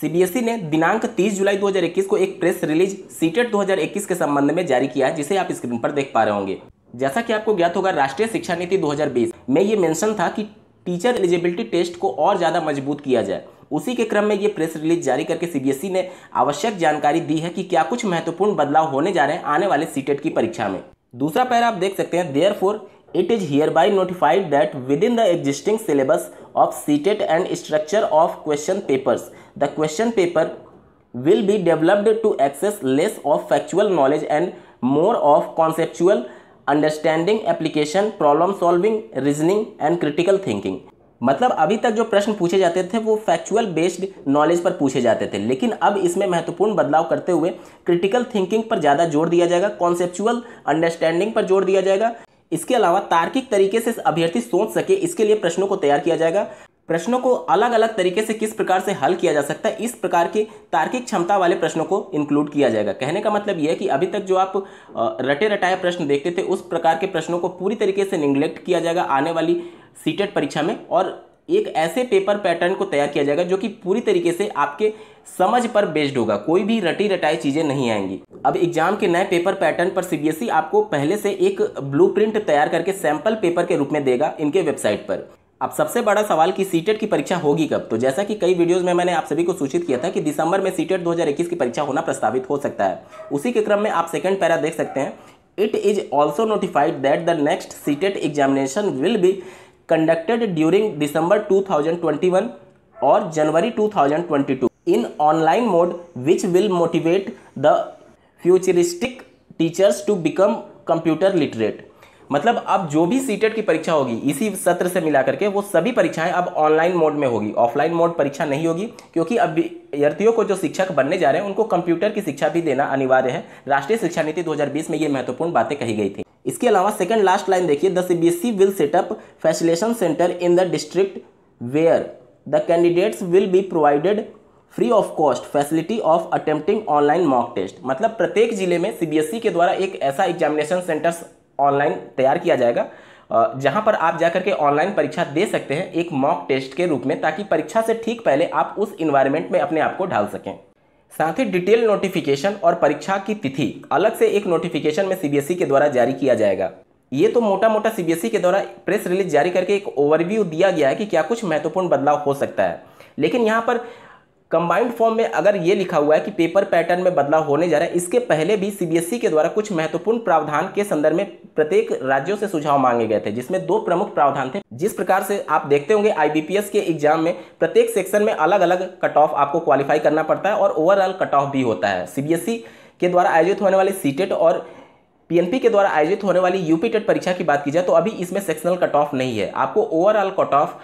CBSE ने दिनांक 30 जुलाई 2021 को एक प्रेस रिलीज सीटेट 2021 के संबंध में जारी किया जिसे आप स्क्रीन पर देख पा रहे होंगे जैसा कि आपको ज्ञात होगा राष्ट्रीय शिक्षा नीति 2020 में ये मेंशन था कि टीचर एलिजिबिलिटी टेस्ट को और ज़्यादा मजबूत किया जाए उसी के क्रम में ये प्रेस रिलीज जारी करके सीबीएसई ने आवश्यक जानकारी दी है कि क्या कुछ महत्वपूर्ण बदलाव होने जा रहे हैं आने वाले सीटेट की परीक्षा में दूसरा पैर आप देख सकते हैं therefore it is hereby notified that within the existing syllabus of CTET and structure of question paper the question paper will be developed to assess less of factual knowledge and more of conceptual understanding application problem solving reasoning and critical thinking मतलब अभी तक जो प्रश्न पूछे जाते थे वो factual based knowledge पर पूछे जाते थे लेकिन अब इसमें महत्वपूर्ण बदलाव करते हुए क्रिटिकल थिंकिंग पर ज़्यादा जोर दिया जाएगा कॉन्सेप्चुअल अंडरस्टैंडिंग पर जोर दिया जाएगा इसके अलावा तार्किक तरीके से अभ्यर्थी सोच सके इसके लिए प्रश्नों को तैयार किया जाएगा प्रश्नों को अलग अलग तरीके से किस प्रकार से हल किया जा सकता है इस प्रकार के तार्किक क्षमता वाले प्रश्नों को इंक्लूड किया जाएगा कहने का मतलब यह है कि अभी तक जो आप रटे रटाए प्रश्न देखते थे उस प्रकार के प्रश्नों को पूरी तरीके से निग्लेक्ट किया जाएगा आने वाली सीटेट परीक्षा में और एक ऐसे पेपर पैटर्न को तैयार किया जाएगा जो कि पूरी तरीके से आपके समझ पर बेस्ड होगा कोई भी रटी रटाई चीज़ें नहीं आएंगी अब एग्जाम के नए पेपर पैटर्न पर सीबीएसई e आपको पहले से एक ब्लूप्रिंट तैयार करके सैंपल पेपर के रूप में देगा इनके वेबसाइट पर अब सबसे बड़ा सवाल कि सीटेट e की परीक्षा होगी कब तो जैसा कि कई वीडियोस में मैंने आप सभी को सूचित किया था कि दिसंबर में e सीटेट 2021 की परीक्षा होना प्रस्तावित हो सकता है उसी के क्रम में आप सेकंड पैरा देख सकते हैं it is also notified that the next CTET examination will be conducted during December 2021 और जनवरी 2022 in online mode which will motivate the futuristic teachers to become computer literate मतलब अब जो भी सीटेट e की परीक्षा होगी इसी सत्र से मिला करके वो सभी परीक्षाएं अब ऑनलाइन मोड में होगी ऑफलाइन मोड परीक्षा नहीं होगी क्योंकि अब अभ्यर्थियों को जो शिक्षक बनने जा रहे हैं उनको कंप्यूटर की शिक्षा भी देना अनिवार्य है राष्ट्रीय शिक्षा नीति 2020 में ये महत्वपूर्ण बातें कही गई थी इसके अलावा सेकंड लास्ट लाइन देखिए the CBSE will set up facilitation centre in the district where the candidates will be provided free of cost facility of attempting online mock test मतलब प्रत्येक जिले में सीबीएसई के द्वारा एक ऐसा एग्जामिनेशन सेंटर ऑनलाइन तैयार किया जाएगा जहां पर आप जाकर के ऑनलाइन परीक्षा दे सकते हैं एक मॉक टेस्ट के रूप में ताकि परीक्षा से ठीक पहले आप उस इन्वायरमेंट में अपने आप को ढाल सकें साथ ही डिटेल नोटिफिकेशन और परीक्षा की तिथि अलग से एक नोटिफिकेशन में सीबीएसई e के द्वारा जारी किया जाएगा ये तो मोटा मोटा सीबीएसई के द्वारा प्रेस रिलीज जारी करके एक ओवरव्यू दिया गया है कि क्या कुछ महत्वपूर्ण बदलाव हो सकता है लेकिन यहाँ पर कंबाइंड फॉर्म में अगर ये लिखा हुआ है कि पेपर पैटर्न में बदलाव होने जा रहा है इसके पहले भी सीबीएसई e के द्वारा कुछ महत्वपूर्ण प्रावधान के संदर्भ में प्रत्येक राज्यों से सुझाव मांगे गए थे जिसमें दो प्रमुख प्रावधान थे जिस प्रकार से आप देखते होंगे आईबीपीएस के एग्जाम में प्रत्येक सेक्शन में अलग अलग कट ऑफ आपको क्वालिफाई करना पड़ता है और ओवरऑल कट ऑफ भी होता है सीबीएसई के द्वारा आयोजित होने वाले सीटेट और पीएनपी के द्वारा आयोजित होने वाली e यूपी टेट e परीक्षा की बात की जाए तो अभी इसमें सेक्शनल कट ऑफ नहीं है आपको ओवरऑल कट ऑफ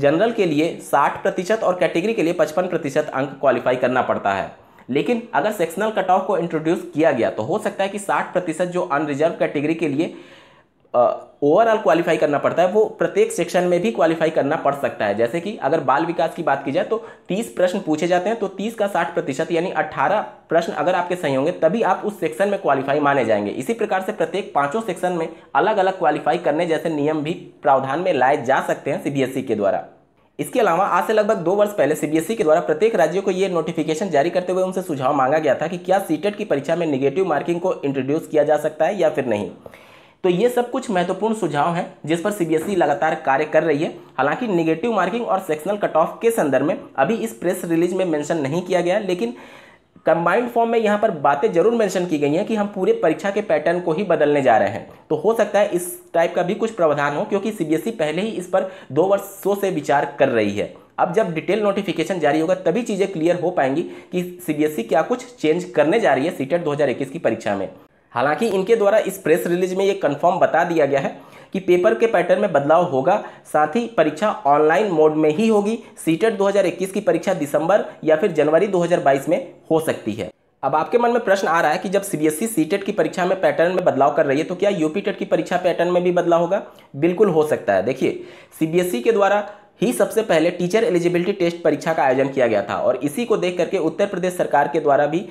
जनरल के लिए 60 प्रतिशत और कैटेगरी के लिए 55 प्रतिशत अंक क्वालिफाई करना पड़ता है लेकिन अगर सेक्शनल कट ऑफ को इंट्रोड्यूस किया गया तो हो सकता है कि 60 प्रतिशत जो अनरिजर्व कैटेगरी के लिए ओवरऑल क्वालिफाई करना पड़ता है वो प्रत्येक सेक्शन में भी क्वालिफाई करना पड़ सकता है जैसे कि अगर बाल विकास की बात की जाए तो 30 प्रश्न पूछे जाते हैं तो 30 का 60 प्रतिशत यानी 18 प्रश्न अगर आपके सही होंगे तभी आप उस सेक्शन में क्वालिफाई माने जाएंगे इसी प्रकार से प्रत्येक पांचों सेक्शन में अलग अलग क्वालिफाई करने जैसे नियम भी प्रावधान में लाए जा सकते हैं सी e के द्वारा इसके अलावा आज से लगभग दो वर्ष पहले सीबीएसई e के द्वारा प्रत्येक राज्यों को ये नोटिफिकेशन जारी करते हुए उनसे सुझाव मांगा गया था कि क्या सीटेट की परीक्षा में निगेटिव मार्किंग को इंट्रोड्यूस किया जा सकता है या फिर नहीं तो ये सब कुछ महत्वपूर्ण सुझाव हैं जिस पर सीबीएसई e लगातार कार्य कर रही है हालांकि निगेटिव मार्किंग और सेक्शनल कट ऑफ के संदर्भ में अभी इस प्रेस रिलीज में मेंशन नहीं किया गया लेकिन कंबाइंड फॉर्म में यहाँ पर बातें जरूर मेंशन की गई हैं कि हम पूरे परीक्षा के पैटर्न को ही बदलने जा रहे हैं तो हो सकता है इस टाइप का भी कुछ प्रावधान हो क्योंकि सीबीएसई e पहले ही इस पर दो वर्षों से विचार कर रही है अब जब डिटेल नोटिफिकेशन जारी होगा तभी चीज़ें क्लियर हो पाएंगी कि सीबीएसई e क्या कुछ चेंज करने जा रही है सीटेट दो की परीक्षा में हालांकि इनके द्वारा इस प्रेस रिलीज में ये कन्फर्म बता दिया गया है कि पेपर के पैटर्न में बदलाव होगा साथ ही परीक्षा ऑनलाइन मोड में ही होगी सीटेट 2021 की परीक्षा दिसंबर या फिर जनवरी 2022 में हो सकती है अब आपके मन में प्रश्न आ रहा है कि जब सीबीएसई सीटेट e की परीक्षा में पैटर्न में बदलाव कर रही है तो क्या यूपी टेट की परीक्षा पैटर्न में भी बदलाव होगा बिल्कुल हो सकता है देखिए सीबीएसई e के द्वारा ही सबसे पहले टीचर एलिजिबिलिटी टेस्ट परीक्षा का आयोजन किया गया था और इसी को देख करके उत्तर प्रदेश सरकार के द्वारा भी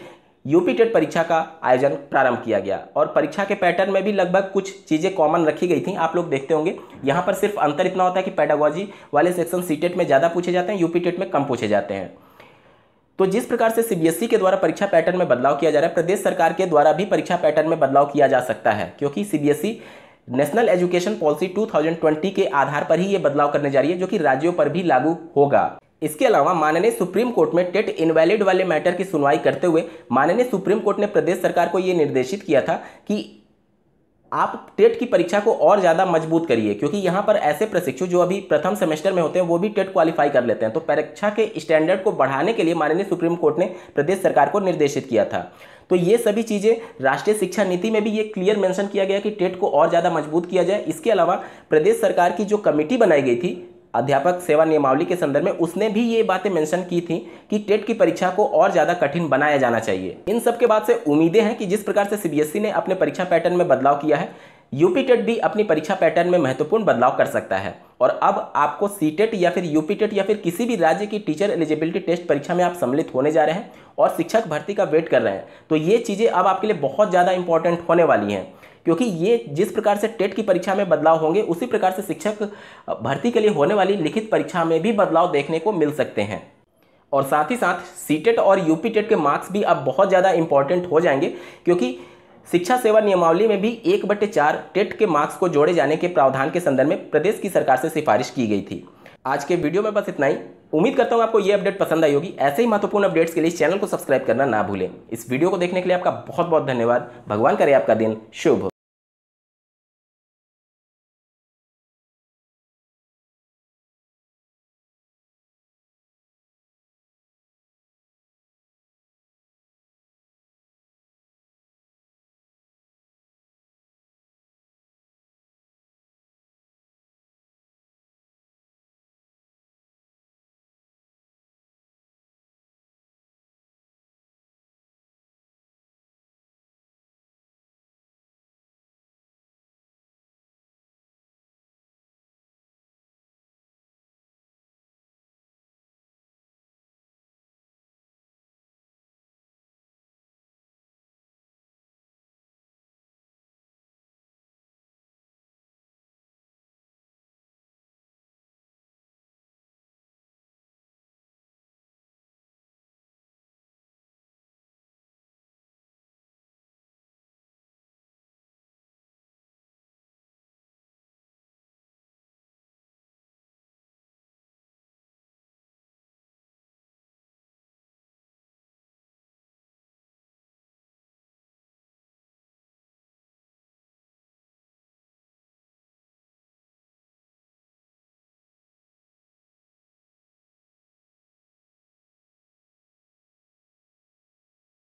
यूपी टेट परीक्षा का आयोजन प्रारंभ किया गया और परीक्षा के पैटर्न में भी लगभग कुछ चीज़ें कॉमन रखी गई थी आप लोग देखते होंगे यहाँ पर सिर्फ अंतर इतना होता है कि पैडागोजी वाले सेक्शन सी टेट में ज़्यादा पूछे जाते हैं यूपी टेट में कम पूछे जाते हैं तो जिस प्रकार से सीबीएसई e के द्वारा परीक्षा पैटर्न में बदलाव किया जा रहा है प्रदेश सरकार के द्वारा भी परीक्षा पैटर्न में बदलाव किया जा सकता है क्योंकि सीबीएसई नेशनल एजुकेशन पॉलिसी 2020 के आधार पर ही ये बदलाव करने जा रही है जो कि राज्यों पर भी लागू होगा इसके अलावा माननीय सुप्रीम कोर्ट में टेट इनवैलिड वाले मैटर की सुनवाई करते हुए माननीय सुप्रीम कोर्ट ने प्रदेश सरकार को ये निर्देशित किया था कि आप टेट की परीक्षा को और ज़्यादा मजबूत करिए क्योंकि यहाँ पर ऐसे प्रशिक्षु जो अभी प्रथम सेमेस्टर में होते हैं वो भी टेट क्वालिफाई कर लेते हैं तो परीक्षा के स्टैंडर्ड को बढ़ाने के लिए माननीय सुप्रीम कोर्ट ने प्रदेश सरकार को निर्देशित किया था तो ये सभी चीज़ें राष्ट्रीय शिक्षा नीति में भी ये क्लियर मेंशन किया गया कि टेट को और ज़्यादा मजबूत किया जाए इसके अलावा प्रदेश सरकार की जो कमेटी बनाई गई थी अध्यापक सेवा नियमावली के संदर्भ में उसने भी ये बातें मेंशन की थी कि टेट की परीक्षा को और ज़्यादा कठिन बनाया जाना चाहिए इन सब के बाद से उम्मीदें हैं कि जिस प्रकार से सीबीएसई ने अपने परीक्षा पैटर्न में बदलाव किया है यूपी टेट भी अपनी परीक्षा पैटर्न में महत्वपूर्ण बदलाव कर सकता है और अब आपको सीटेट e या फिर यूपीटेट e या फिर किसी भी राज्य की टीचर एलिजिबिलिटी टेस्ट परीक्षा में आप सम्मिलित होने जा रहे हैं और शिक्षक भर्ती का वेट कर रहे हैं तो ये चीज़ें अब आपके लिए बहुत ज़्यादा इंपॉर्टेंट होने वाली हैं क्योंकि ये जिस प्रकार से टेट की परीक्षा में बदलाव होंगे उसी प्रकार से शिक्षक भर्ती के लिए होने वाली लिखित परीक्षा में भी बदलाव देखने को मिल सकते हैं और साथ ही साथ सीटेट e और यूपी टेट के मार्क्स भी अब बहुत ज़्यादा इंपॉर्टेंट हो जाएंगे क्योंकि शिक्षा सेवा नियमावली में भी एक बटे चार टेट के मार्क्स को जोड़े जाने के प्रावधान के संदर्भ में प्रदेश की सरकार से सिफारिश की गई थी आज के वीडियो में बस इतना ही उम्मीद करता हूँ आपको ये अपडेट पसंद आई होगी ऐसे ही महत्वपूर्ण अपडेट्स के लिए चैनल को सब्सक्राइब करना ना भूलें इस वीडियो को देखने के लिए आपका बहुत बहुत धन्यवाद भगवान करे आपका दिन शुभ